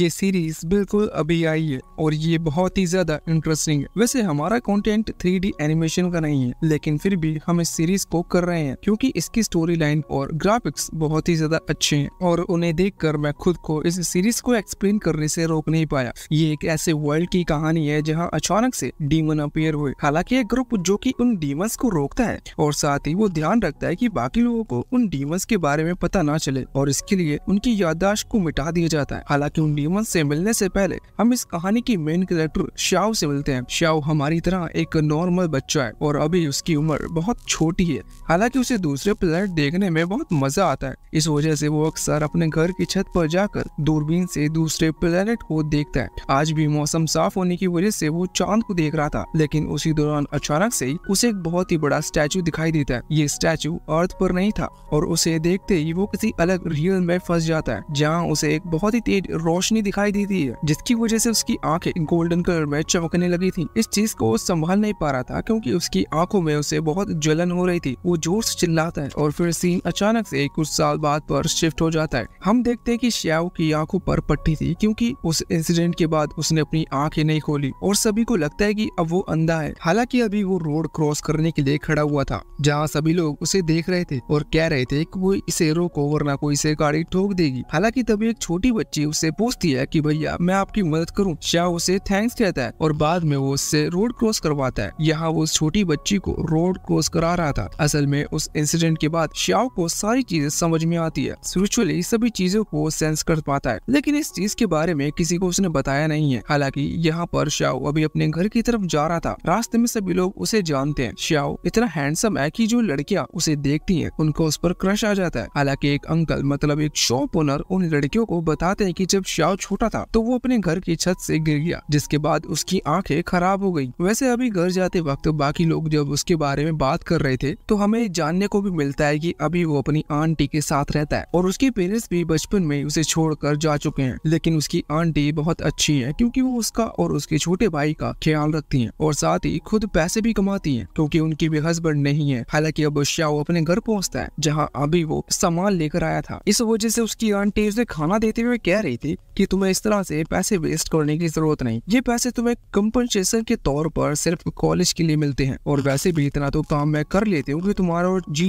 ये सीरीज बिल्कुल अभी आई है और ये बहुत ही ज्यादा इंटरेस्टिंग है वैसे हमारा कंटेंट 3D एनिमेशन का नहीं है लेकिन फिर भी हम इस सीरीज को कर रहे हैं क्योंकि इसकी स्टोरी लाइन और ग्राफिक्स बहुत ही ज्यादा अच्छे हैं और उन्हें देखकर मैं खुद को इस सीरीज को एक्सप्लेन करने से रोक नहीं पाया ये एक ऐसे वर्ल्ड की कहानी है जहाँ अचानक से डीमन अपेयर हुए हालांकि एक ग्रुप जो की उन डीमंस को रोकता है और साथ ही वो ध्यान रखता है की बाकी लोगों को उन डीमंस के बारे में पता ना चले और इसके लिए उनकी याददाश्त को मिटा दिया जाता है हालांकि उन डीमन से मिलने से पहले हम इस कहानी की मेन कैरेक्टर श्याव से मिलते हैं श्याव हमारी तरह एक नॉर्मल बच्चा है और अभी उसकी उम्र बहुत छोटी है हालांकि उसे दूसरे प्लेनेट देखने में बहुत मजा आता है इस वजह से वो अक्सर अपने घर की छत पर जाकर दूरबीन से दूसरे प्लेनेट को देखता है आज भी मौसम साफ होने की वजह से वो चांद को देख रहा था लेकिन उसी दौरान अचानक से उसे एक बहुत ही बड़ा स्टैचू दिखाई देता है ये स्टैचू अर्थ पर नहीं था और उसे देखते ही वो किसी अलग रियल में फंस जाता है जहाँ उसे एक बहुत ही तेज रोशनी दिखाई देती है जिसकी वजह से उसकी आंखें गोल्डन कलर में चमकने लगी थी इस चीज को संभाल नहीं पा रहा था क्योंकि उसकी आंखों में उसे बहुत जलन हो रही थी वो जोर से चिल्लाता है और फिर सीन अचानक से कुछ साल बाद पर शिफ्ट हो जाता है हम देखते हैं कि श्याव की आंखों पर पट्टी थी क्योंकि उस इंसिडेंट के बाद उसने अपनी आंखें नहीं खोली और सभी को लगता है कि अब वो अंधा है हालांकि अभी वो रोड क्रॉस करने के लिए खड़ा हुआ था जहाँ सभी लोग उसे देख रहे थे और कह रहे थे कि वो इसे रोको वरना कोई इसे गाड़ी ठोक देगी हालांकि तभी एक छोटी बच्ची उससे पूछती है की भैया मैं आपकी मदद करूँ श्या उसे थैंक्स कहता है और बाद में वो उससे रोड क्रॉस करवाता है यहाँ वो उस छोटी बच्ची को रोड क्रॉस करा रहा था असल में उस इंसिडेंट के बाद श्याव को सारी चीजें समझ में आती है स्पिरिचुअली सभी चीजों को सेंस कर पाता है लेकिन इस चीज के बारे में किसी को उसने बताया नहीं है हालांकि यहाँ पर श्याव अभी अपने घर की तरफ जा रहा था रास्ते में सभी लोग उसे जानते हैं श्याव इतना हैंडसम है की जो लड़कियाँ उसे देखती है उनको उस पर क्रश आ जाता है हालांकि एक अंकल मतलब एक शॉप ओनर उन लड़कियों को बताते हैं की जब श्याव छोटा था तो वो अपने घर की छत से गिर गया जिसके बाद उसकी आंखें खराब हो गई वैसे अभी घर जाते वक्त बाकी लोग जब उसके बारे में बात कर रहे थे तो हम हमें जानने को भी मिलता है कि अभी वो अपनी आंटी के साथ रहता है और उसके पेरेंट्स भी बचपन में उसे छोड़कर जा चुके हैं लेकिन उसकी आंटी बहुत अच्छी है क्योंकि वो उसका और उसके छोटे भाई का ख्याल रखती है और साथ ही खुद पैसे भी कमाती है क्योंकि उनकी भी हस्बैंड नहीं है हालांकि अब श्याओ अपने घर पहुंचता है जहाँ अभी वो सामान लेकर आया था इस वजह से उसकी आंटी उसे खाना देते हुए कह रही थी की तुम्हें इस तरह से पैसे वेस्ट करने की जरूरत नहीं ये पैसे तुम्हें कम्पनसेशन के तौर पर सिर्फ कॉलेज के लिए मिलते हैं और वैसे भी इतना तो काम मैं कर लेती हूँ तुम्हारा जी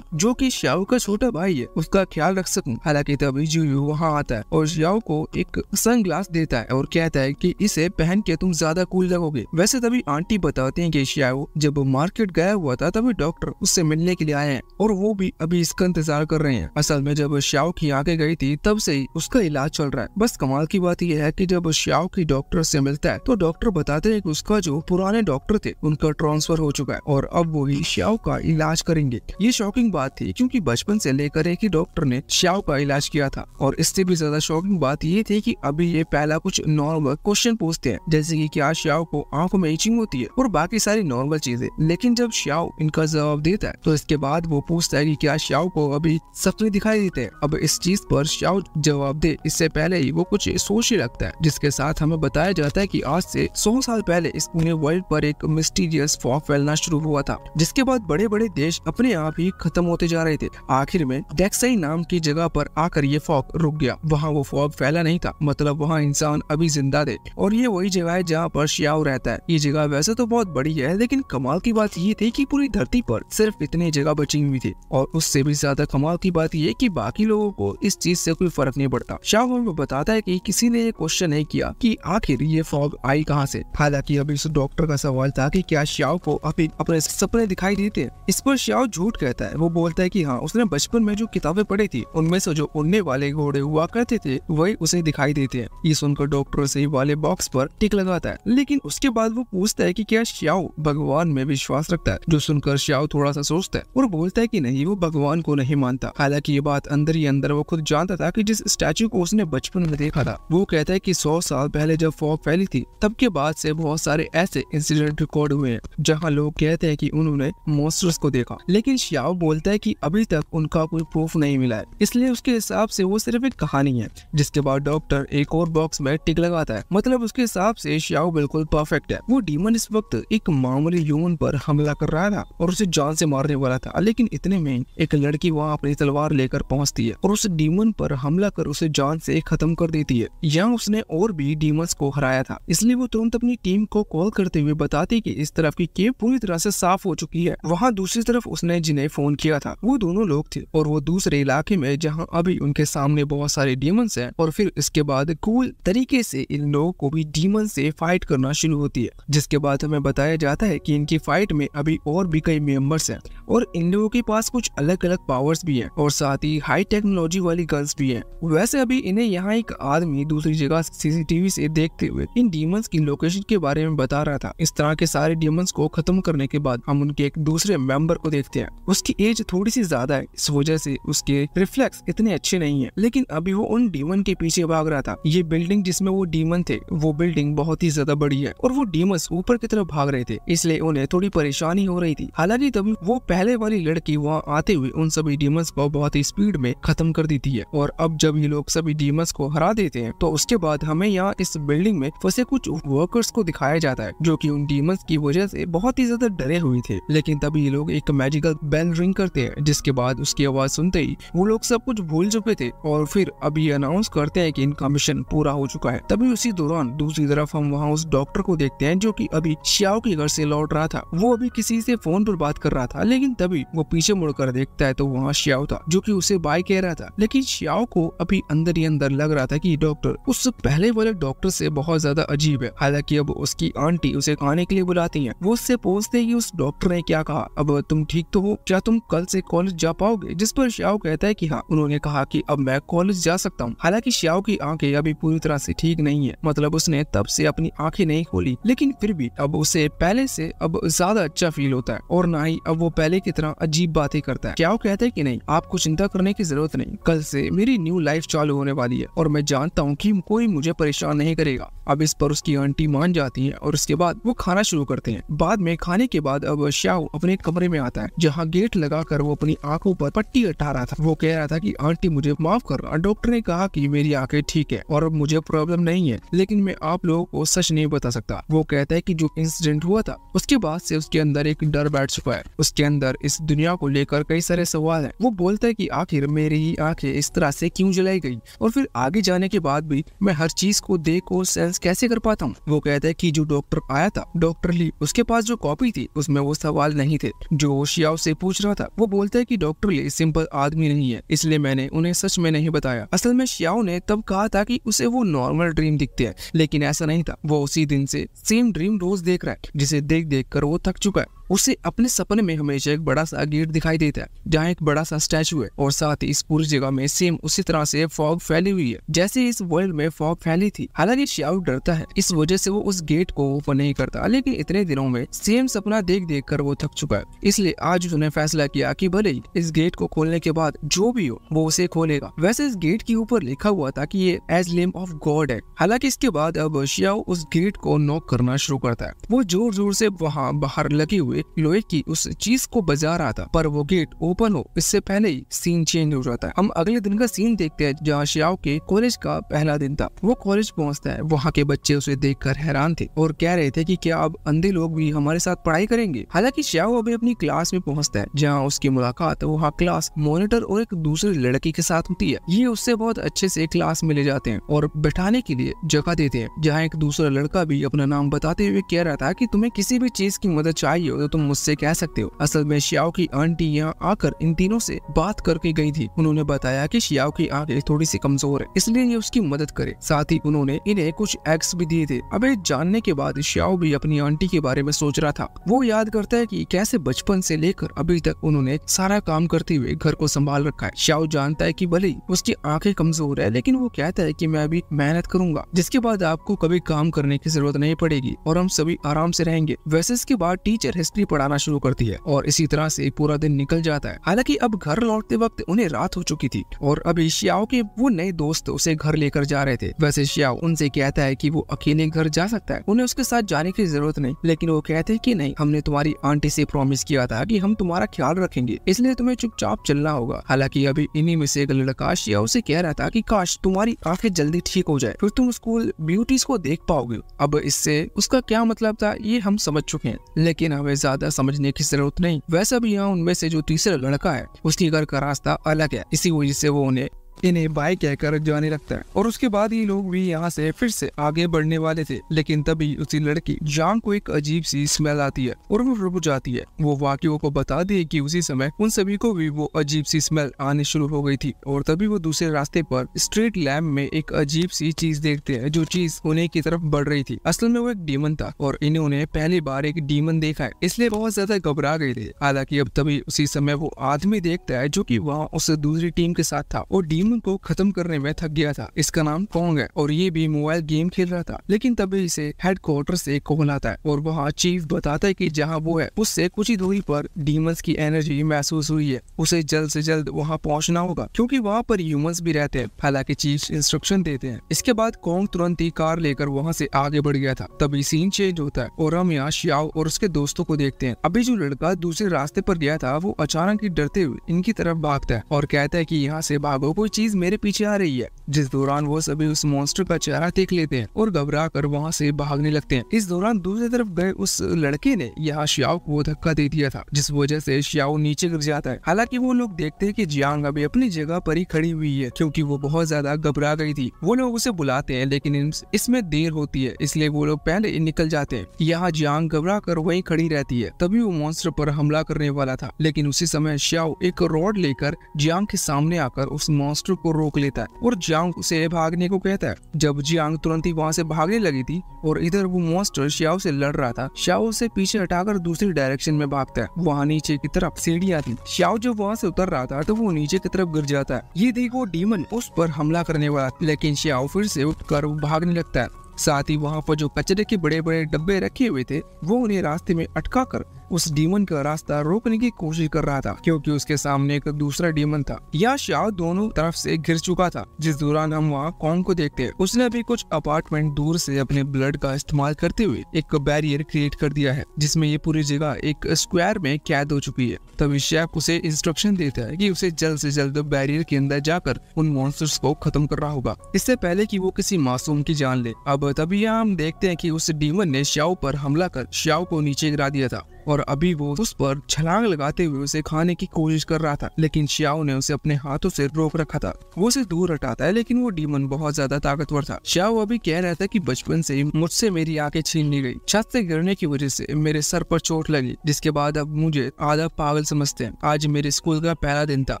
जो कि श्याओ का छोटा भाई है उसका ख्याल रख सकू हालांकि तभी जीयू वहाँ आता है और श्याओ को एक सन देता है और कहता है की इसे पहन के तुम ज्यादा कूल लगोगे वैसे तभी आंटी बताते हैं की श्याओ जब मार्केट गया हुआ था तभी डॉक्टर उससे मिलने के लिए आए हैं और वो भी अभी इसका इंतजार कर रहे हैं असल में जब श्याओ की आगे गई थी तब से ही उसका इलाज चल रहा है बस कमाल की बात यह है कि जब श्याओ की डॉक्टर से मिलता है तो डॉक्टर बताते हैं कि उसका जो पुराने डॉक्टर थे उनका ट्रांसफर हो चुका है और अब वो ही श्याओ का इलाज करेंगे ये शॉकिंग बात थी क्योंकि बचपन से लेकर एक ही डॉक्टर ने श्याव का इलाज किया था और इससे भी ज्यादा शॉकिंग बात ये थी कि अभी ये पहला कुछ नॉर्मल क्वेश्चन पूछते हैं जैसे कि क्या श्याव को आंखों में इचिंग होती है और बाकी सारी नॉर्मल चीजें लेकिन जब श्याव इनका जवाब देता है तो इसके बाद वो पूछता है की क्या श्याव को अभी सपने दिखाई देते हैं अब इस चीज पर श्याव जवाब दे इससे पहले ही वो कुछ सोच ही रखता है जिसके साथ हमें बताया जाता है की आज से सौ साल पहले इस पूरे वर्ल्ड पर एक मिस्टीरियस फॉग फैलना शुरू हुआ था जिसके बाद बड़े बड़े देश अपने आप ही खत्म होते जा रहे थे आखिर में डेक्साई नाम की जगह पर आकर ये फॉग रुक गया वहाँ वो फॉग फैला नहीं था मतलब वहाँ इंसान अभी जिंदा थे और ये वही जगह है जहाँ पर श्याव रहता है ये जगह वैसे तो बहुत बड़ी है लेकिन कमाल की बात ये थी की पूरी धरती पर सिर्फ इतनी जगह बची हुई थी और उससे भी ज्यादा कमाल की बात ये की बाकी लोगो को इस चीज ऐसी कोई फर्क नहीं पड़ता श्याव हमें बताता है की किसी ने ये क्वेश्चन नहीं किया की आखिर ये फॉग आई कहाँ ऐसी हालांकि अभी उस डॉक्टर का सवाल था की क्या श्याव को अभी अपने सपने दिखाई देते इस पर शाओ झूठ कहता है वो बोलता है कि हाँ उसने बचपन में जो किताबें पढ़ी थी उनमें से जो उड़ने वाले घोड़े हुआ करते थे वही उसे दिखाई देते हैं ये सुनकर डॉक्टर से वाले बॉक्स पर टिक लगाता है लेकिन उसके बाद वो पूछता है की क्या श्याओ भगवान में विश्वास रखता है जो सुनकर श्याओ थोड़ा सा सोचता है और बोलता है की नहीं वो भगवान को नहीं मानता हालांकि ये बात अंदर ही अंदर वो खुद जानता था की जिस स्टैचू को उसने बचपन में देखा था वो कहता है की सौ साल पहले जब फॉग फैली थी तब के बाद से बहुत सारे ऐसे इंसिडेंट रिकॉर्ड हुए हैं जहाँ लोग कहते हैं की उन्होंने मोस्टर्स को देखा लेकिन श्याओ बोलता है कि अभी तक उनका कोई प्रूफ नहीं मिला है इसलिए उसके हिसाब से वो सिर्फ एक कहानी है जिसके बाद डॉक्टर एक और बॉक्स में टिक लगाता है मतलब उसके हिसाब से श्याओ बिल्कुल परफेक्ट है वो डीमन इस वक्त एक मामूली ह्यूमन पर हमला कर रहा था और उसे जान से मारने वाला था लेकिन इतने में एक लड़की वहाँ अपनी तलवार लेकर पहुँचती है और उस डीमन पर हमला कर उसे जान से खत्म कर देती है यहाँ उसने और भी डीमन को हराया था इसलिए वो तुरंत अपनी टीम को कॉल करते हुए बताती कि इस तरफ की केव पूरी तरह से साफ हो चुकी है वहाँ दूसरी तरफ उसने जिन्हें फोन किया था वो दोनों लोग थे और वो दूसरे इलाके में जहाँ अभी उनके सामने बहुत सारे डीमंस हैं और फिर इसके बाद कूल तरीके से इन लोगों को भी डीमन से फाइट करना शुरू होती है जिसके बाद हमें बताया जाता है की इनकी फाइट में अभी और भी कई मेम्बर्स है और इन लोगों के पास कुछ अलग अलग पावर्स भी है और साथ ही हाई टेक्नोलॉजी वाली गर्ल्स भी है वैसे अभी इन्हें यहाँ एक आदमी दूसरी जगह सीसीटीवी से देखते हुए इन डीमंस की लोकेशन के बारे में बता रहा था इस तरह के सारे डीमंस को खत्म करने के बाद हम उनके एक दूसरे मेंबर को देखते हैं उसकी एज थोड़ी सी ज्यादा है इस वजह से उसके रिफ्लेक्स इतने अच्छे नहीं है लेकिन अभी वो उन डीमन के पीछे भाग रहा था ये बिल्डिंग जिसमें वो डीमन थे वो बिल्डिंग बहुत ही ज्यादा बड़ी है और वो डीमस ऊपर की तरफ भाग रहे थे इसलिए उन्हें थोड़ी परेशानी हो रही थी हालांकि तभी वो पहले वाली लड़की वहाँ आते हुए उन सभी डीमस को बहुत ही स्पीड में खत्म कर देती है और अब जब ये लोग सभी डीमस को हरा देते हैं तो उसके बाद हमें यहाँ इस बिल्डिंग में फंसे कुछ वर्कर्स को दिखाया जाता है जो की उन डीमस की वजह से बहुत ही ज्यादा डरे हुए थे लेकिन तभी ये लोग एक मैजिकल बेल रिंग करते हैं जिसके बाद उसकी आवाज सुनते ही वो लोग सब कुछ भूल चुके थे और फिर अब ये अनाउंस करते हैं कि इनका मिशन पूरा हो चुका है तभी उसी दौरान दूसरी तरफ हम वहाँ उस डॉक्टर को देखते हैं जो की अभी श्याव के घर से लौट रहा था वो अभी किसी से फोन पर बात कर रहा था लेकिन तभी वो पीछे मुड़कर देखता है तो वहाँ श्याव था जो की उसे बाय कह रहा था लेकिन श्याव को अभी अंदर ही अंदर लग रहा था कि डॉक्टर उस पहले वाले डॉक्टर से बहुत ज्यादा अजीब है हालांकि अब उसकी आंटी उसे खाने के लिए बुलाती है वो उससे पूछते ही उस डॉक्टर ने क्या कहा अब तुम ठीक तो हो क्या तुम कल से कॉलेज जा पाओगे जिस पर श्याव कहता है कि हाँ उन्होंने कहा कि अब मैं कॉलेज जा सकता हूँ हालांकि श्याव की आंखें अभी पूरी तरह से ठीक नहीं है मतलब उसने तब से अपनी आंखें नहीं खोली लेकिन फिर भी अब उसे पहले से अब ज्यादा अच्छा फील होता है और ना ही अब वो पहले की तरह अजीब बातें करता है श्याव कहते हैं की नहीं आपको चिंता करने की जरूरत नहीं कल से मेरी न्यू लाइफ चालू होने वाली है और मैं जानता हूँ की कोई मुझे परेशान नहीं करेगा अब इस पर उसकी आंटी मान जाती है और उसके बाद वो खाना शुरू करते हैं बाद में खाने के बाद अब श्याव अपने कमरे में आता जाता है जहाँ गेट लगाकर वो अपनी आंखों पर पट्टी हटा रहा था वो कह रहा था कि आंटी मुझे माफ करना डॉक्टर ने कहा कि मेरी आंखें ठीक है और अब मुझे प्रॉब्लम नहीं है लेकिन मैं आप लोगों को सच नहीं बता सकता वो कहता है कि जो इंसिडेंट हुआ था उसके बाद से उसके अंदर एक डर बैठ चुका है उसके अंदर इस दुनिया को लेकर कई सारे सवाल है वो बोलता है की आखिर मेरी ही आंखें इस तरह से क्यूँ जलाई गई और फिर आगे जाने के बाद भी मैं हर चीज को देख और सेंस कैसे कर पाता हूँ वो कहता है की जो डॉक्टर आया था डॉक्टर ली उसके पास जो कॉपी थी उसमें वो सवाल नहीं थे जो शियाओ से पूछ रहा था वो बोलता है कि डॉक्टर ले सिंपल आदमी नहीं है इसलिए मैंने उन्हें सच में नहीं बताया असल में शियाओ ने तब कहा था कि उसे वो नॉर्मल ड्रीम दिखते हैं लेकिन ऐसा नहीं था वो उसी दिन से सेम ड्रीम रोज देख रहा है जिसे देख देख कर वो थक चुका है उसे अपने सपने में हमेशा एक बड़ा सा गेट दिखाई देता है जहाँ एक बड़ा सा स्टैचू है और साथ ही इस पूरी जगह में सेम उसी तरह से फॉग फैली हुई है जैसे इस वर्ल्ड में फॉग फैली थी हालांकि श्याव डरता है इस वजह से वो उस गेट को ओपन नहीं करता लेकिन इतने दिनों में सेम सपना देख देख कर वो थक चुका है इसलिए आज उसने फैसला किया कि भले ही इस गेट को खोलने के बाद जो भी हो वो उसे खोलेगा वैसे इस गेट के ऊपर लिखा हुआ था की ये एज लेम ऑफ गॉड है हालांकि इसके बाद अब श्याव उस गेट को नॉक करना शुरू करता है वो जोर जोर से वहाँ बाहर लगे हुए हुए लोहे की उस चीज को बजा रहा था पर वो गेट ओपन हो इससे पहले ही सीन चेंज हो जाता है हम अगले दिन का सीन देखते हैं जहाँ श्याव के कॉलेज का पहला दिन था वो कॉलेज पहुँचता है वहाँ के बच्चे उसे देख कर हैरान थे और कह रहे थे की क्या अब अंधे लोग भी हमारे साथ पढ़ाई करेंगे हालांकि श्याव अभी अपनी क्लास में पहुँचता है जहाँ उसकी मुलाकात वहाँ क्लास मोनिटर और एक दूसरे लड़की के साथ होती है ये उससे बहुत अच्छे से क्लास में ले जाते हैं और बैठाने के लिए जगह देते हैं जहाँ एक दूसरा लड़का भी अपना नाम बताते हुए कह रहा था कि तुम्हें किसी भी चीज की मदद चाहिए हो तो तुम मुझसे कह सकते हो असल में शियाओ की आंटी यहाँ आकर इन तीनों से बात करके गई थी उन्होंने बताया कि शियाओ की आंखें थोड़ी सी कमजोर है इसलिए ये उसकी मदद करे साथ ही उन्होंने इन्हें कुछ एग्स भी दिए थे अब जानने के बाद शियाओ भी अपनी आंटी के बारे में सोच रहा था वो याद करता है की कैसे बचपन से लेकर अभी तक उन्होंने सारा काम करते हुए घर को संभाल रखा है शियाओ जानता है की भले उसकी आंखें कमजोर है लेकिन वो कहता है की मैं अभी मेहनत करूंगा जिसके बाद आपको कभी काम करने की जरूरत नहीं पड़ेगी और हम सभी आराम से रहेंगे वैसे इसके बाद टीचर हिस्ट्री मिस्त्री पढ़ाना शुरू करती है और इसी तरह से पूरा दिन निकल जाता है हालांकि अब घर लौटते वक्त उन्हें रात हो चुकी थी और अभी शियाओ के वो नए दोस्त उसे घर लेकर जा रहे थे वैसे शियाओ उनसे कहता है की वो अकेले घर जा सकता है उन्हें उसके साथ जाने की जरूरत नहीं लेकिन वो कहते हैं की नहीं हमने तुम्हारी आंटी ऐसी प्रॉमिस किया था की कि हम तुम्हारा ख्याल रखेंगे इसलिए तुम्हें चुपचाप चलना होगा हालांकि अभी इन्हीं में से एक लड़का श्याव से कह रहा था की काश तुम्हारी आंखें जल्दी ठीक हो जाए फिर तुम स्कूल ब्यूटीज को देख पाओगे अब इससे उसका क्या मतलब था ये हम समझ चुके हैं लेकिन हमें ज्यादा समझने की जरूरत नहीं वैसे भी यहाँ उनमें से जो तीसरा लड़का है उसके घर का रास्ता अलग है इसी वजह से वो उन्हें इन्हें बाय कहकर जाने लगता है और उसके बाद ये लोग भी यहाँ से फिर से आगे बढ़ने वाले थे लेकिन तभी उसी लड़की जांग को एक अजीब सी स्मेल आती है और वो रुक जाती है वो वाक्यों को बता दिए कि उसी समय उन सभी को भी वो अजीब सी स्मेल आने शुरू हो गई थी और तभी वो दूसरे रास्ते पर स्ट्रीट लैम्प में एक अजीब सी चीज देखते है जो चीज उन्हें की तरफ बढ़ रही थी असल में वो एक डीमन था और इन्होंने पहली बार एक डीमन देखा है इसलिए बहुत ज्यादा घबरा गए थे हालांकि अब तभी उसी समय वो आदमी देखता है जो की वहाँ उस दूसरी टीम के साथ था और डीमन दुश्मन को खत्म करने में थक गया था इसका नाम टोंग है और ये भी मोबाइल गेम खेल रहा था लेकिन तभी इसे हेड क्वार्टर से कॉल आता है और वहाँ चीफ बताता है की जहाँ वो है उससे कुछ ही दूरी पर डीमंस की एनर्जी महसूस हुई है उसे जल्द से जल्द वहाँ पहुँचना होगा क्योंकि वहाँ पर ह्यूमंस भी रहते हैं हालांकि चीफ इंस्ट्रक्शन देते हैं इसके बाद कॉन्ग तुरंत ही कार लेकर वहाँ से आगे बढ़ गया था तभी सीन चेंज होता है और हम यहाँ श्याव और उसके दोस्तों को देखते हैं अभी जो लड़का दूसरे रास्ते पर गया था वो अचानक ही डरते हुए इनकी तरफ भागता है और कहता है की यहाँ से भागो कोई चीज मेरे पीछे आ रही है जिस दौरान वो सभी उस मॉन्स्टर का चेहरा देख लेते हैं और घबरा कर वहाँ से भागने लगते हैं इस दौरान दूसरी तरफ गए उस लड़के ने यहाँ श्याव को धक्का दे दिया था जिस वजह से श्याव नीचे गिर जाता है हालांकि वो लोग देखते हैं कि जियांग अभी अपनी जगह पर ही खड़ी हुई है क्योंकि वो बहुत ज्यादा घबरा गई थी वो लोग उसे बुलाते हैं लेकिन इसमें देर होती है इसलिए वो लोग पहले निकल जाते हैं यहाँ जियांग घबरा कर वही खड़ी रहती है तभी वो मॉन्स्टर पर हमला करने वाला था लेकिन उसी समय श्याव एक रॉड लेकर जियांग के सामने आकर उस मॉन्स्टर मास्टर को रोक लेता है और जियांग उसे भागने को कहता है जब जियांग तुरंत ही वहाँ से भागने लगी थी और इधर वो मॉन्स्टर श्याओ से लड़ रहा था श्याओ उसे पीछे हटाकर दूसरी डायरेक्शन में भागता है वहाँ नीचे की तरफ सीढ़ियाँ थी श्याओ जब वहाँ से उतर रहा था तो वो नीचे की तरफ गिर जाता है ये देखो डीमन उस पर हमला करने वाला लेकिन श्याओ फिर से उठकर भागने लगता है साथ ही वहाँ पर जो कचरे के बड़े बड़े डब्बे रखे हुए थे वो उन्हें रास्ते में अटका कर उस डीमन का रास्ता रोकने की कोशिश कर रहा था क्योंकि उसके सामने एक दूसरा डीमन था या शाह दोनों तरफ से घिर चुका था जिस दौरान हम वहाँ कॉन्ग को देखते हैं उसने अभी कुछ अपार्टमेंट दूर से अपने ब्लड का इस्तेमाल करते हुए एक बैरियर क्रिएट कर दिया है जिसमे ये पूरी जगह एक स्क्वायर में कैद हो चुकी है तभी शेफ उसे इंस्ट्रक्शन देता है की उसे जल्द ऐसी जल्द बैरियर के अंदर जाकर उन मॉन्सर्स को खत्म कर रहा होगा इससे पहले की वो किसी मासूम की जान ले अब तभी हम देखते हैं की उस डीमन ने श्याव पर हमला कर श्याव को नीचे गिरा दिया था और अभी वो उस पर छलांग लगाते हुए उसे खाने की कोशिश कर रहा था लेकिन श्याओ ने उसे अपने हाथों से रोक रखा था वो उसे दूर हटाता है लेकिन वो डीमन बहुत ज्यादा ताकतवर था श्याओ अभी कह रहा था की बचपन से मुझसे मेरी आंखें छीन ली गई छत से गिरने की वजह से मेरे सर पर चोट लगी जिसके बाद अब मुझे आधा पागल समझते हैं आज मेरे स्कूल का पहला दिन था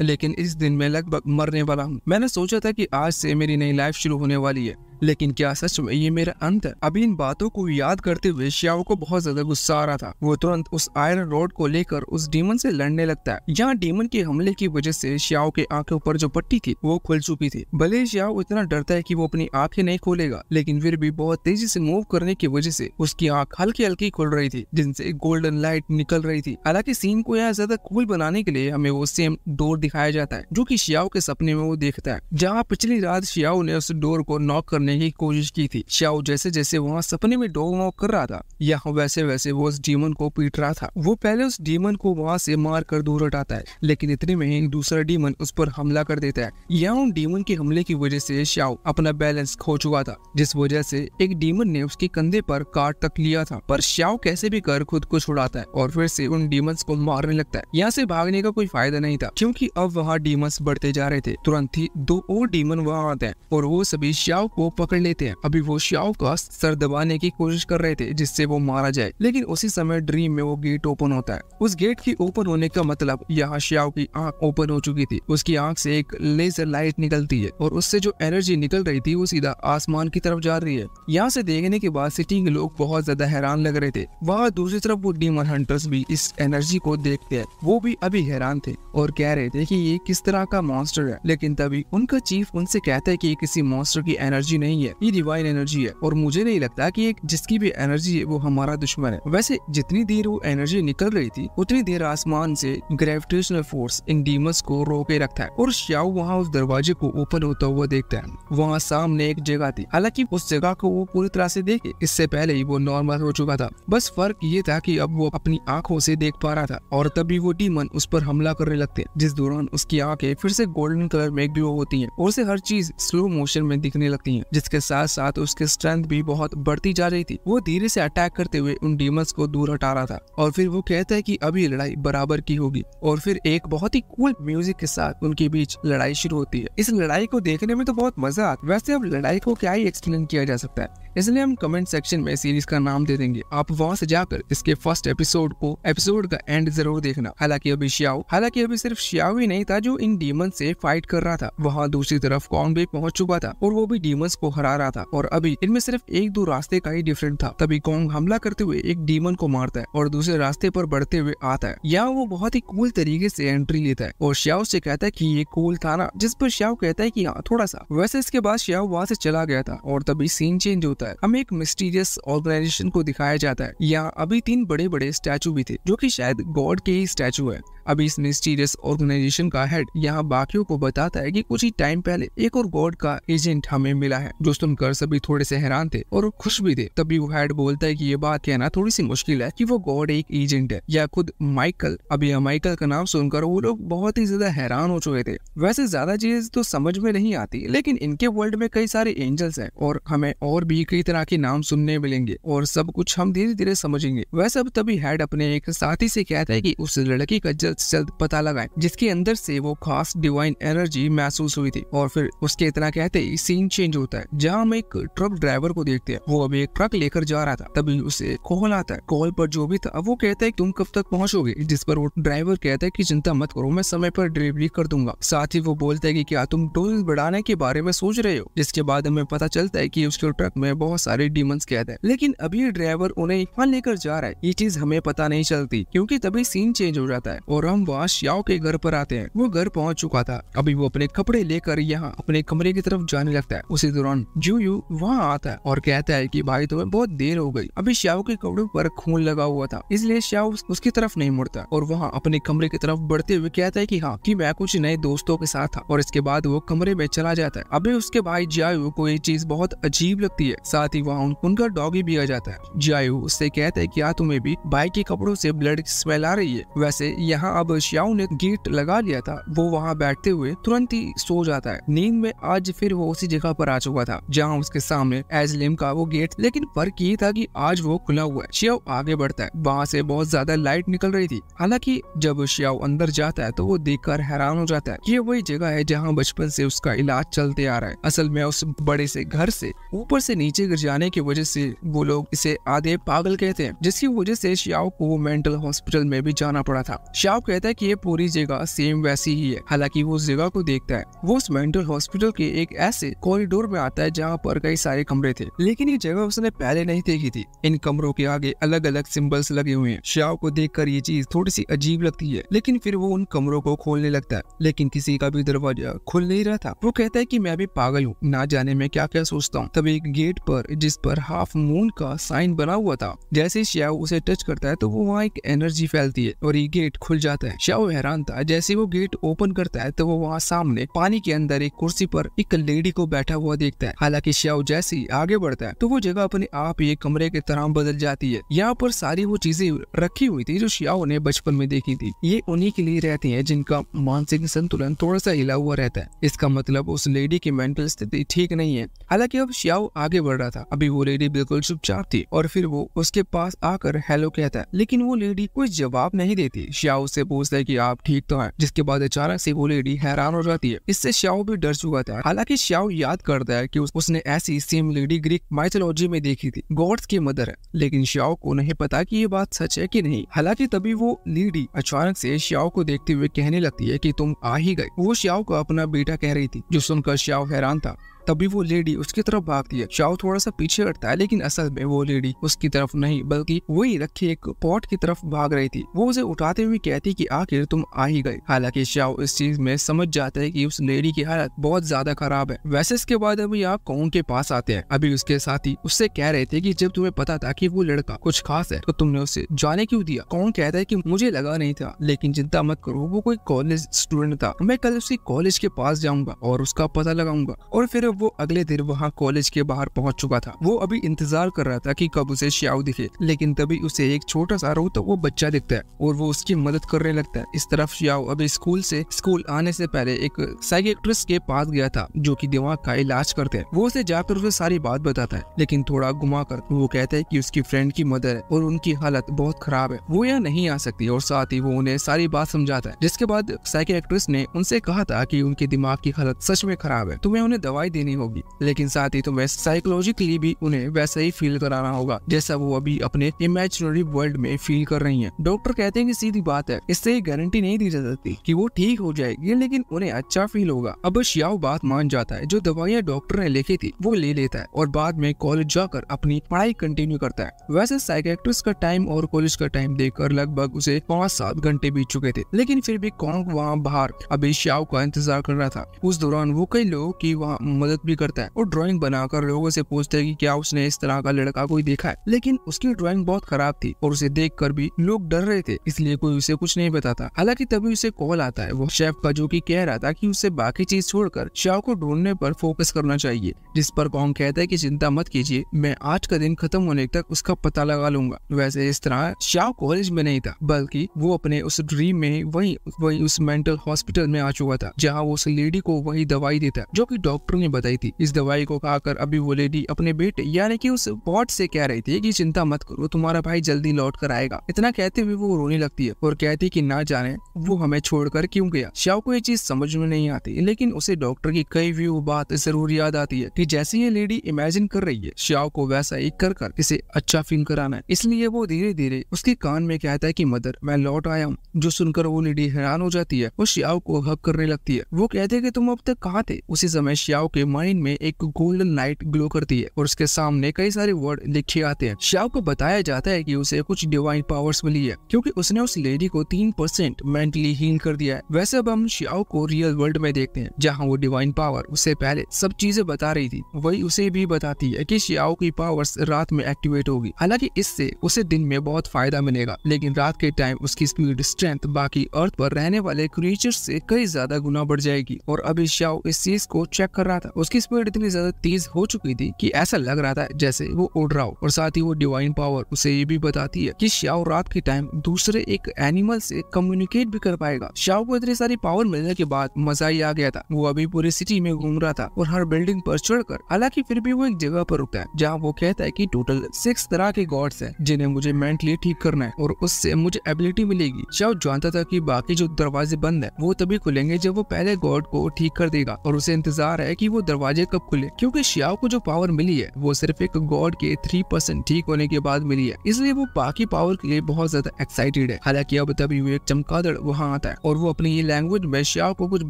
लेकिन इस दिन मैं लगभग मरने वाला हूँ मैंने सोचा था की आज से मेरी नई लाइफ शुरू होने वाली है लेकिन क्या सच में ये मेरा अंत है अभी इन बातों को याद करते हुए श्याओ को बहुत ज्यादा गुस्सा आ रहा था वो तुरंत उस आयरन रोड को लेकर उस डीमन से लड़ने लगता है यहाँ डीमन के हमले की वजह से श्याओ के आंखों पर जो पट्टी थी वो खुल चुकी थी भले श्याओ इतना डरता है की वो अपनी आंखें नहीं खोलेगा लेकिन फिर भी बहुत तेजी से मूव करने की वजह से उसकी आंख हल्की हल्की खुल रही थी जिनसे गोल्डन लाइट निकल रही थी हालांकि सीन को यहाँ ज्यादा कूल बनाने के लिए हमें वो सेम डोर दिखाया जाता है जो की श्याओ के सपने में वो देखता है जहाँ पिछली रात श्याओ ने उस डोर को नॉक करने करने की कोशिश की थी श्याओ जैसे जैसे वहाँ सपने में डोग नॉक कर रहा था यहाँ वैसे वैसे वो उस डीमन को पीट रहा था वो पहले उस डीमन को वहाँ से मार कर दूर हटाता है लेकिन इतने में एक दूसरा डीमन उस पर हमला कर देता है यहाँ उन डीमन के हमले की वजह से श्याओ अपना बैलेंस खो चुका था जिस वजह से एक डीमन ने उसके कंधे पर काट तक लिया था पर श्याओ कैसे भी कर खुद को छुड़ाता है और फिर से उन डीमंस को मारने लगता है यहाँ से भागने का कोई फायदा नहीं था क्योंकि अब वहाँ डीमंस बढ़ते जा रहे थे तुरंत ही दो और डीमन वहाँ आते हैं और वो सभी श्याओ को पकड़ लेते हैं अभी वो श्याव का सर दबाने की कोशिश कर रहे थे जिससे वो मारा जाए लेकिन उसी समय ड्रीम में वो गेट ओपन होता है उस गेट की ओपन होने का मतलब यहाँ श्याव की आँख ओपन हो चुकी थी उसकी आँख से एक लेजर लाइट निकलती है और उससे जो एनर्जी निकल रही थी वो सीधा आसमान की तरफ जा रही है यहाँ से देखने के बाद सिटी के लोग बहुत ज्यादा हैरान लग रहे थे वहाँ दूसरी तरफ वो डीमन हंटर्स भी इस एनर्जी को देखते है वो भी अभी हैरान थे और कह रहे थे की ये किस तरह का मॉन्स्टर है लेकिन तभी उनका चीफ उनसे कहता है की किसी मॉन्स्टर की एनर्जी नहीं नहीं है ये डिवाइन एनर्जी है और मुझे नहीं लगता कि एक जिसकी भी एनर्जी है वो हमारा दुश्मन है वैसे जितनी देर वो एनर्जी निकल रही थी उतनी देर आसमान से ग्रेविटेशनल फोर्स इन डीमस को रोके रखता है और श्याव वहाँ उस दरवाजे को ओपन होता हुआ देखता है वहाँ सामने एक जगह थी हालांकि उस जगह को वो पूरी तरह से देखे इससे पहले ही वो नॉर्मल हो चुका था बस फर्क ये था कि अब वो अपनी आंखों से देख पा रहा था और तभी वो डीमन उस पर हमला करने लगते जिस दौरान उसकी आंखें फिर से गोल्डन कलर में ग्लो होती है और उसे हर चीज स्लो मोशन में दिखने लगती है जिसके साथ साथ उसकी स्ट्रेंथ भी बहुत बढ़ती जा रही थी वो धीरे से अटैक करते हुए उन डीमंस को दूर हटा रहा था और फिर वो कहता है की अभी लड़ाई बराबर की होगी और फिर एक बहुत ही कूल म्यूजिक के साथ उनके बीच लड़ाई शुरू होती है इस लड़ाई को देखने में तो बहुत मजा आता वैसे अब लड़ाई को क्या ही एक्सप्लेन किया जा सकता है इसलिए हम कमेंट सेक्शन में सीरीज का नाम दे देंगे आप वहाँ से जाकर इसके फर्स्ट एपिसोड को एपिसोड का एंड जरूर देखना हालांकि अभी श्याव हालांकि अभी सिर्फ श्याव ही नहीं था जो इन डीमन से फाइट कर रहा था वहाँ दूसरी तरफ कॉन्ग भी पहुंच चुका था और वो भी डीमंस को हरा रहा था और अभी इनमें सिर्फ एक दो रास्ते का ही डिफरेंट था तभी कॉन्ग हमला करते हुए एक डीमन को मारता है और दूसरे रास्ते पर बढ़ते हुए आता है यहाँ वो बहुत ही कूल तरीके से एंट्री लेता है और श्याव से कहता है की ये कूल था ना जिस पर श्याव कहता है की हाँ थोड़ा सा वैसे इसके बाद श्याव वहाँ से चला गया था और तभी सीन चेंज होता है हमें एक मिस्टीरियस ऑर्गेनाइजेशन को दिखाया जाता है यहाँ अभी तीन बड़े बड़े स्टैचू भी थे जो की शायद गॉड के ही स्टैचू है अभी इस मिस्टीरियस ऑर्गेनाइजेशन का हेड यहाँ बाकियों को बताता है कि कुछ ही टाइम पहले एक और गॉड का एजेंट हमें मिला है जो सुनकर सभी थोड़े से हैरान थे और खुश भी थे तभी वो हेड बोलता है कि ये बात कहना थोड़ी सी मुश्किल है कि वो गॉड एक एजेंट है या खुद माइकल अभी माइकल का नाम सुनकर वो लोग बहुत ही ज्यादा हैरान हो चुके थे वैसे ज्यादा चीज तो समझ में नहीं आती लेकिन इनके वर्ल्ड में कई सारे एंजल्स है और हमें और भी कई तरह के नाम सुनने मिलेंगे और सब कुछ हम धीरे धीरे समझेंगे वैसे अब तभी हेड अपने एक साथी से कहता है कि उस लड़की का जल्द रिसर्च जल्द पता लगाए जिसके अंदर से वो खास डिवाइन एनर्जी महसूस हुई थी और फिर उसके इतना कहते ही सीन चेंज होता है जहाँ हम एक ट्रक ड्राइवर को देखते हैं वो अब एक ट्रक लेकर जा रहा था तभी उसे कॉल आता है कॉल पर जो भी था वो कहता है तुम कब तक पहुँचोगे जिस पर वो ड्राइवर कहता है की चिंता मत करो मैं समय पर डिलीवरी कर दूंगा साथ ही वो बोलता है की क्या तुम टोल बढ़ाने के बारे में सोच रहे हो जिसके बाद हमें पता चलता है की उसके ट्रक में बहुत सारे डीमंस कहते हैं लेकिन अभी ड्राइवर उन्हें लेकर जा रहा है ये चीज हमें पता नहीं चलती क्योंकि तभी सीन चेंज हो जाता है और और अम्बास श्याओ के घर पर आते हैं वो घर पहुंच चुका था अभी वो अपने कपड़े लेकर यहाँ अपने कमरे की तरफ जाने लगता है उसी दौरान जू यू वहाँ आता है और कहता है की भाई तुम्हें बहुत देर हो गई अभी श्याओ के कपड़े पर खून लगा हुआ था इसलिए श्याओ उसकी तरफ नहीं मुड़ता और वहाँ अपने कमरे की तरफ बढ़ते हुए कहता है की हाँ की मैं कुछ नए दोस्तों के साथ था और इसके बाद वो कमरे में चला जाता है अभी उसके भाई जायू को ये चीज बहुत अजीब लगती है साथ ही वहाँ उनका डॉगी भी आ जाता है जायू उससे कहता है की हाँ, तुम्हें भी भाई के कपड़ों से ब्लड स्मेल आ रही है वैसे यहाँ जहाँ अब श्याओ ने गेट लगा लिया था वो वहाँ बैठते हुए तुरंत ही सो जाता है नींद में आज फिर वो उसी जगह पर आ चुका था जहाँ उसके सामने एजलिम का वो गेट लेकिन फर्क ये था की आज वो खुला हुआ है श्याओ आगे बढ़ता है वहाँ से बहुत ज्यादा लाइट निकल रही थी हालांकि जब श्याओ अंदर जाता है तो वो देख हैरान हो जाता है ये वही जगह है जहाँ बचपन से उसका इलाज चलते आ रहा है असल में उस बड़े से घर से ऊपर से नीचे गिर जाने की वजह से वो लोग इसे आधे पागल कहते हैं जिसकी वजह से श्याओ को मेंटल हॉस्पिटल में भी जाना पड़ा था श्याओ साहब कहता है कि ये पूरी जगह सेम वैसी ही है हालांकि वो उस जगह को देखता है वो उस मेंटल हॉस्पिटल के एक ऐसे कॉरिडोर में आता है जहाँ पर कई सारे कमरे थे लेकिन ये जगह उसने पहले नहीं देखी थी इन कमरों के आगे अलग अलग सिम्बल्स लगे हुए हैं श्याव को देख ये चीज थोड़ी सी अजीब लगती है लेकिन फिर वो उन कमरों को खोलने लगता है लेकिन किसी का भी दरवाजा खुल नहीं रहा था वो कहता है की मैं भी पागल हूँ ना जाने में क्या क्या सोचता हूँ तब एक गेट पर जिस पर हाफ मून का साइन बना हुआ था जैसे श्याव उसे टच करता है तो वो वहाँ एक एनर्जी फैलती है और ये गेट खुल जाता जाता है शव हैरान था जैसे वो गेट ओपन करता है तो वो वहाँ सामने पानी के अंदर एक कुर्सी पर एक लेडी को बैठा हुआ देखता है हालांकि शव जैसे ही आगे बढ़ता है तो वो जगह अपने आप ही कमरे के तरह बदल जाती है यहाँ पर सारी वो चीजें रखी हुई थी जो शियाओ ने बचपन में देखी थी ये उन्ही के लिए रहती है जिनका मानसिक संतुलन थोड़ा सा हिला हुआ रहता है इसका मतलब उस लेडी की मेंटल स्थिति ठीक नहीं है हालांकि अब शियाओ आगे बढ़ रहा था अभी वो लेडी बिल्कुल चुपचाप थी और फिर वो उसके पास आकर हेलो कहता है लेकिन वो लेडी कोई जवाब नहीं देती शियाओ से उससे पूछता है कि आप ठीक तो हैं जिसके बाद अचानक से वो लेडी हैरान हो जाती है इससे श्याओ भी डर चुका था हालांकि श्याओ याद करता है कि उसने ऐसी सेम लेडी ग्रीक माइथोलॉजी में देखी थी गॉड्स की मदर है लेकिन श्याओ को नहीं पता की ये बात सच है की नहीं हालांकि तभी वो लेडी अचानक से श्याओ को देखते हुए कहने लगती है की तुम आ ही गए वो श्याओ को अपना बेटा कह रही थी जो सुनकर श्याओ हैरान था तभी वो लेडी उसकी तरफ भागती है शाओ थोड़ा सा पीछे हटता है लेकिन असल में वो लेडी उसकी तरफ नहीं बल्कि वही रखे एक पॉट की तरफ भाग रही थी वो उसे उठाते हुए कहती कि आखिर तुम आ ही गए हालांकि शाओ इस चीज में समझ जाता है कि उस लेडी की हालत बहुत ज्यादा खराब है वैसे इसके बाद अभी आप कौन के पास आते हैं अभी उसके साथी उससे कह रहे थे की जब तुम्हें पता था की वो लड़का कुछ खास है तो तुमने उसे जाने क्यूँ दिया कौन कहता है की मुझे लगा नहीं था लेकिन चिंता मत करो वो कोई कॉलेज स्टूडेंट था मैं कल उसी कॉलेज के पास जाऊंगा और उसका पता लगाऊंगा और फिर अब वो अगले दिन वहाँ कॉलेज के बाहर पहुँच चुका था वो अभी इंतजार कर रहा था कि कब उसे श्याव दिखे लेकिन तभी उसे एक छोटा सा रो तो वो बच्चा दिखता है और वो उसकी मदद करने लगता है इस तरफ श्याव अभी स्कूल से स्कूल आने से पहले एक साइकेट्रिस्ट के पास गया था जो की दिमाग का इलाज करते हैं वो उसे जाकर उसे सारी बात बताता है लेकिन थोड़ा घुमा कर वो कहते हैं की उसकी फ्रेंड की मदर है और उनकी हालत बहुत खराब है वो यहाँ नहीं आ सकती और साथ ही वो उन्हें सारी बात समझाता है जिसके बाद साइकेट्रिस्ट ने उनसे कहा था की उनके दिमाग की हालत सच में खराब है तुम्हें उन्हें दवाई देनी होगी लेकिन साथ ही तुम्हें तो साइकोलॉजिकली भी उन्हें वैसा ही फील कराना होगा जैसा वो अभी अपने इमेजिनरी वर्ल्ड में फील कर रही है डॉक्टर कहते हैं कि सीधी बात है इससे गारंटी नहीं दी जा सकती की वो ठीक हो जाएगी लेकिन उन्हें अच्छा फील होगा अब श्याव बात मान जाता है जो दवाइयाँ डॉक्टर ने लिखी थी वो ले लेता है और बाद में कॉलेज जाकर अपनी पढ़ाई कंटिन्यू करता है वैसे साइकेट्रिस्ट का टाइम और कॉलेज का टाइम देखकर लगभग उसे पाँच सात घंटे बीत चुके थे लेकिन फिर भी कौन वहाँ बाहर अभी श्याव का इंतजार कर रहा था उस दौरान वो कई लोगों की वहाँ मदद भी करता है और ड्राइंग बनाकर लोगों से पूछता है कि क्या उसने इस तरह का लड़का कोई देखा है लेकिन उसकी ड्राइंग बहुत खराब थी और उसे देख भी लोग डर रहे थे इसलिए कोई उसे कुछ नहीं बताता हालांकि तभी उसे कॉल आता है वो शेफ का जो की कह रहा था की उसे बाकी चीज छोड़कर शाह को ढूंढने पर फोकस करना चाहिए जिस पर कॉन्ग कहता है की चिंता मत कीजिए मैं आज का दिन खत्म होने तक उसका पता लगा लूंगा वैसे इस तरह शाह कॉलेज में नहीं था बल्कि वो अपने उस ड्रीम में वही वही उस मेंटल हॉस्पिटल में आ चुका था जहाँ वो उस लेडी को वही दवाई देता है जो की डॉक्टर ने बताई थी इस दवाई को खाकर अभी वो लेडी अपने बेटे यानी कि उस बॉट से कह रही थी कि चिंता मत करो तुम्हारा भाई जल्दी लौट कर आएगा इतना कहते हुए वो रोने लगती है और कहती कि ना जाने वो हमें छोड़कर क्यों गया श्याव को ये चीज समझ में नहीं आती लेकिन उसे डॉक्टर की कई भी वो बात जरूर याद आती है की जैसे ये लेडी इमेजिन कर रही है श्याव को वैसा ही कर कर इसे अच्छा फील कराना है इसलिए वो धीरे धीरे उसके कान में कहता है की मदर मैं लौट आया हूँ जो सुनकर वो लेडी हैरान हो जाती है वो श्याव को हक करने लगती है वो कहते हैं कि तुम अब तक कहा थे उसी समय श्याव के माइंड में एक गोल्डन लाइट ग्लो करती है और उसके सामने कई सारे वर्ड लिखे आते हैं शाव को बताया जाता है कि उसे कुछ डिवाइन पावर्स मिली है क्योंकि उसने उस लेडी को तीन परसेंट मेंटली हील कर दिया है वैसे अब हम शाव को रियल वर्ल्ड में देखते हैं जहाँ वो डिवाइन पावर उससे पहले सब चीजें बता रही थी वही उसे भी बताती है की शियाओ की पावर्स रात में एक्टिवेट होगी हालांकि इससे उसे दिन में बहुत फायदा मिलेगा लेकिन रात के टाइम उसकी स्पीड स्ट्रेंथ बाकी अर्थ पर रहने वाले क्रिएचर से कई ज्यादा गुना बढ़ जाएगी और अभी श्याव इस चीज को चेक कर रहा था उसकी स्पीड इतनी ज्यादा तेज हो चुकी थी कि ऐसा लग रहा था जैसे वो उड़ रहा हो और साथ ही वो डिवाइन पावर उसे ये भी बताती है कि श्याव रात के टाइम दूसरे एक एनिमल से कम्युनिकेट भी कर पाएगा श्याव को इतनी सारी पावर मिलने के बाद मजा ही आ गया था वो अभी पूरी सिटी में घूम रहा था और हर बिल्डिंग पर चढ़कर हालांकि फिर भी वो एक जगह पर रुकता है जहाँ वो कहता है की टोटल सिक्स तरह के गॉड्स है जिन्हें मुझे मेंटली ठीक करना है और उससे मुझे एबिलिटी मिलेगी श्याव जानता था की बाकी जो दरवाजे बंद है वो तभी खुलेंगे जब वो पहले गॉड को ठीक कर देगा और उसे इंतजार है की वो दरवाजे कब खुले क्योंकि शियाओ को जो पावर मिली है वो सिर्फ एक गॉड के थ्री परसेंट ठीक होने के बाद मिली है इसलिए वो बाकी पावर के लिए बहुत ज्यादा एक्साइटेड है हालांकि अब तब यू एक चमकादड़ वहाँ आता है और वो अपनी ये लैंग्वेज में शियाओ को कुछ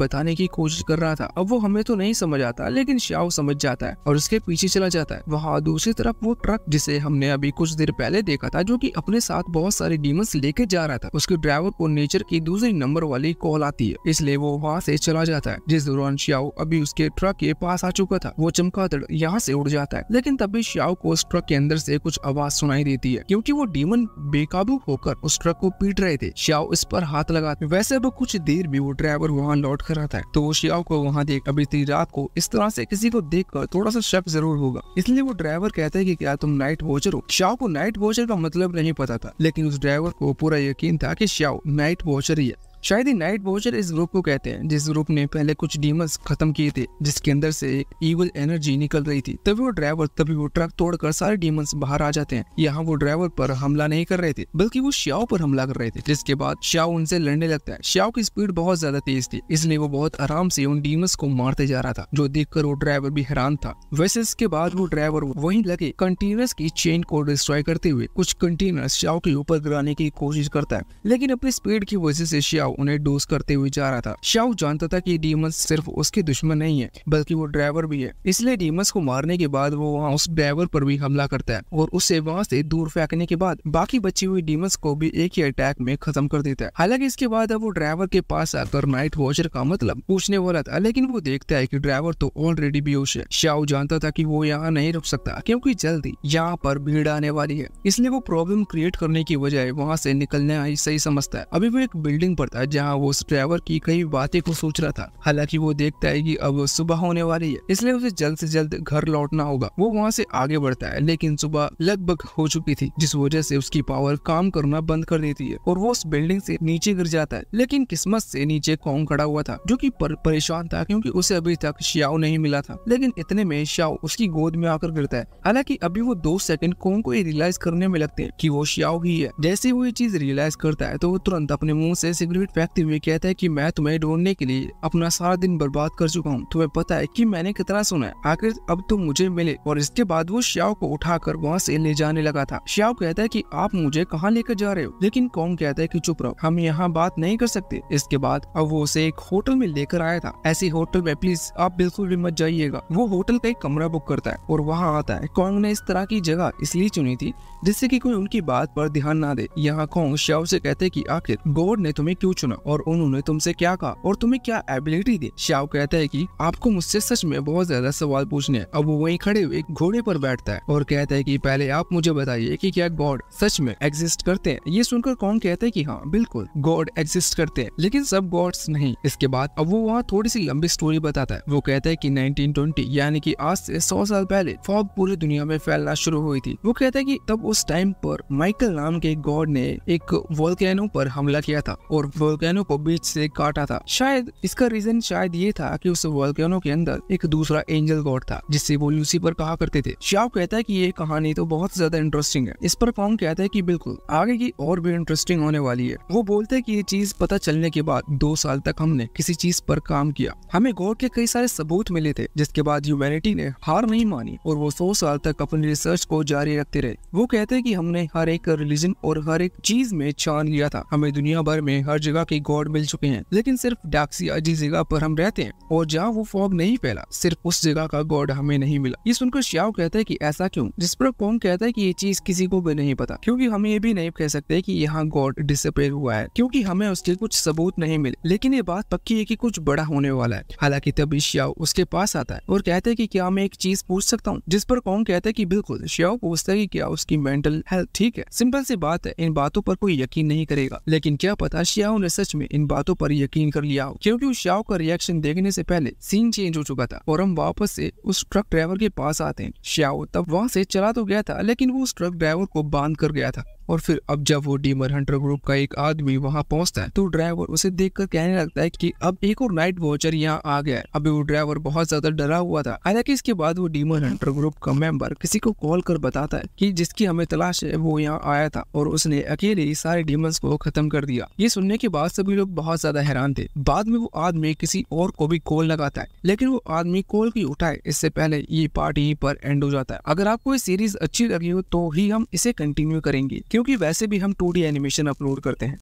बताने की कोशिश कर रहा था अब वो हमें तो नहीं समझ आता लेकिन शियाओ समझ जाता है और उसके पीछे चला जाता है वहाँ दूसरी तरफ वो ट्रक जिसे हमने अभी कुछ देर पहले देखा था जो की अपने साथ बहुत सारे डीमंस लेके जा रहा था उसके ड्राइवर को नेचर की दूसरी नंबर वाली कॉल आती है इसलिए वो वहाँ से चला जाता है जिस दौरान शियाओ अभी उसके ट्रक के पास पास आ चुका था वो चमकादड़ यहाँ से उड़ जाता है लेकिन तभी श्याव को उस ट्रक के अंदर से कुछ आवाज सुनाई देती है क्योंकि वो डीमन बेकाबू होकर उस ट्रक को पीट रहे थे श्याव इस पर हाथ लगाते वैसे अब कुछ देर भी वो ड्राइवर वहाँ लौट कर आता है तो वो श्याव को वहाँ देख अभी इतनी रात को इस तरह से किसी को देख कर थोड़ा सा शक जरूर होगा इसलिए वो ड्राइवर कहते है की क्या तुम नाइट वॉचर हो श्याव को नाइट वॉचर का मतलब नहीं पता था लेकिन उस ड्राइवर को पूरा यकीन था की श्याव नाइट वॉचर ही है शायद ही नाइट वॉचर इस ग्रुप को कहते हैं जिस ग्रुप ने पहले कुछ डीमंस खत्म किए थे जिसके अंदर से एक ईवल एनर्जी निकल रही थी तभी वो ड्राइवर तभी वो ट्रक तोड़कर सारे डीमंस बाहर आ जाते हैं यहाँ वो ड्राइवर पर हमला नहीं कर रहे थे बल्कि वो श्याओ पर हमला कर रहे थे जिसके बाद श्याओ उनसे लड़ने लगता है श्याओ की स्पीड बहुत ज्यादा तेज थी इसलिए वो बहुत आराम से उन डीमस को मारते जा रहा था जो देख वो ड्राइवर भी हैरान था वैसे इसके बाद वो ड्राइवर वही लगे कंटेनर्स की चेन को डिस्ट्रॉय करते हुए कुछ कंटेनर श्याओ के ऊपर गिराने की कोशिश करता है लेकिन अपनी स्पीड की वजह से श्याओ शाओ उन्हें डोज करते हुए जा रहा था शाओ जानता था की डीमस सिर्फ उसके दुश्मन नहीं है बल्कि वो ड्राइवर भी है इसलिए डीमस को मारने के बाद वो वहाँ उस ड्राइवर पर भी हमला करता है और उसे वहाँ से दूर फेंकने के बाद बाकी बची हुई डीमस को भी एक ही अटैक में खत्म कर देता है हालांकि इसके बाद अब वो ड्राइवर के पास आकर नाइट वॉचर का मतलब पूछने वाला था लेकिन वो देखता है की ड्राइवर तो ऑलरेडी बेहोश है शाओ जानता था की वो यहाँ नहीं रुक सकता क्यूँकी जल्दी यहाँ पर भीड़ आने वाली है इसलिए वो प्रॉब्लम क्रिएट करने की बजाय वहाँ से निकलने सही समझता है अभी वो एक बिल्डिंग पर था था जहाँ वो उस ड्राइवर की कई बातें को सोच रहा था हालांकि वो देखता है की अब सुबह होने वाली है इसलिए उसे जल्द से जल्द घर लौटना होगा वो वहाँ से आगे बढ़ता है लेकिन सुबह लगभग हो चुकी थी जिस वजह से उसकी पावर काम करना बंद कर देती है और वो उस बिल्डिंग से नीचे गिर जाता है लेकिन किस्मत से नीचे कौन खड़ा हुआ था जो की पर, परेशान था क्यूँकी उसे अभी तक श्याव नहीं मिला था लेकिन इतने में श्याव उसकी गोद में आकर गिरता है हालांकि अभी वो दो सेकंड कौन को ये रियलाइज करने में लगते हैं कि वो श्याव ही है जैसे वो ये चीज रियलाइज करता है तो वो तुरंत अपने मुंह से सिगरेट फेंकते हुए कहता है कि मैं तुम्हें ढूंढने के लिए अपना सारा दिन बर्बाद कर चुका हूँ तुम्हें पता है कि मैंने कितना सुना है आखिर अब तुम मुझे मिले और इसके बाद वो श्याव को उठाकर वहाँ से ले जाने लगा था श्याव कहता है की आप मुझे कहाँ लेकर जा रहे हो लेकिन कौन कहता है की चुप रहो हम यहाँ बात नहीं कर सकते इसके बाद अब वो उसे एक होटल में लेकर आया था ऐसे होटल में प्लीज आप बिल्कुल भी मत जाइएगा वो होटल का एक कमरा बुक करता है और वहाँ आता है कॉन्ग ने इस तरह की जगह इसलिए चुनी थी जिससे कि कोई उनकी बात पर ध्यान ना दे यहाँ कौन श्याव से कहते कि आखिर गॉड ने तुम्हें क्यों चुना और उन्होंने तुमसे क्या कहा और तुम्हें क्या एबिलिटी दी श्याव कहते है कि आपको मुझसे सच में बहुत ज्यादा सवाल पूछने हैं अब वो वहीं खड़े हुए घोड़े पर बैठता है और कहता है कि पहले आप मुझे बताइए कि क्या गॉड सच में एग्जिस्ट करते हैं ये सुनकर कौन कहते हैं कि हाँ बिल्कुल गॉड एग्जिस्ट करते हैं लेकिन सब गॉड्स नहीं इसके बाद अब वो वहाँ थोड़ी सी लंबी स्टोरी बताता है वो कहता है कि 1920 यानी कि आज से 100 साल पहले फॉग पूरी दुनिया में फैलना शुरू हुई थी वो कहता है कि तब उस टाइम पर माइकल नाम के गॉड ने एक वोल्केनो पर हमला किया था और वोल्केनो को बीच से काटा था शायद इसका रीजन शायद ये था कि उस वोल्केनो के अंदर एक दूसरा एंजल गॉड था जिससे वो लूसीफर कहा करते थे श्याव कहता है कि ये कहानी तो बहुत ज्यादा इंटरेस्टिंग है इस पर कौन कहता है कि बिल्कुल आगे की और भी इंटरेस्टिंग होने वाली है वो बोलते है की ये चीज पता चलने के बाद दो साल तक हमने किसी चीज पर काम किया हमें गॉड के कई सारे सबूत मिले थे जिसके बाद ह्यूमैनिटी ने हार नहीं मानी और वो सौ साल तक अपनी रिसर्च को जारी रखते रहे वो कहते कहते हैं कि हमने हर एक रिलीजन और हर एक चीज में छान लिया था हमें दुनिया भर में हर जगह के गॉड मिल चुके हैं लेकिन सिर्फ डाक्सिया जिस जगह पर हम रहते हैं और जहाँ वो फॉग नहीं फैला सिर्फ उस जगह का गॉड हमें नहीं मिला ये सुनकर श्याव कहते हैं की ऐसा क्यों जिस पर कौन कहता है की ये चीज किसी को भी नहीं पता क्यूँकी हम ये भी नहीं कह सकते की यहाँ गॉड डिसअपेयर हुआ है क्यूँकी हमें उसके कुछ सबूत नहीं मिले लेकिन ये बात पक्की है की कुछ बड़ा होने वाला है हालांकि तभी श्याव उसके पास आता है और कहते हैं की क्या मैं एक चीज पूछ सकता हूँ जिस पर कौन कहता है की बिल्कुल श्याव पूछता है की क्या उसकी मेंटल हेल्थ ठीक है सिंपल सी बात है इन बातों पर कोई यकीन नहीं करेगा लेकिन क्या पता शियाओ ने सच में इन बातों पर यकीन कर लिया हो क्योंकि उस शाओ का रिएक्शन देखने से पहले सीन चेंज हो चुका था और हम वापस से उस ट्रक ड्राइवर के पास आते हैं शियाओ तब वहाँ से चला तो गया था लेकिन वो उस ट्रक ड्राइवर को बांध कर गया था और फिर अब जब वो डीमर हंटर ग्रुप का एक आदमी वहाँ पहुँचता है तो ड्राइवर उसे देख कर कहने लगता है की अब एक और नाइट वॉचर यहाँ आ गया है अभी वो ड्राइवर बहुत ज्यादा डरा हुआ था हालांकि इसके बाद वो डीमर हंटर ग्रुप का मेंबर किसी को कॉल कर बताता है कि जिसकी हमें तलाश है वो यहाँ आया था और उसने अकेले ही सारे डीमर्स को खत्म कर दिया ये सुनने के बाद सभी लोग बहुत ज्यादा हैरान थे बाद में वो आदमी किसी और को भी कॉल लगाता है लेकिन वो आदमी कॉल की उठाए इससे पहले ये पार्ट यहीं पर एंड हो जाता है अगर आपको ये सीरीज अच्छी लगी हो तो ही हम इसे कंटिन्यू करेंगे क्योंकि वैसे भी हम टू एनिमेशन अपलोड करते हैं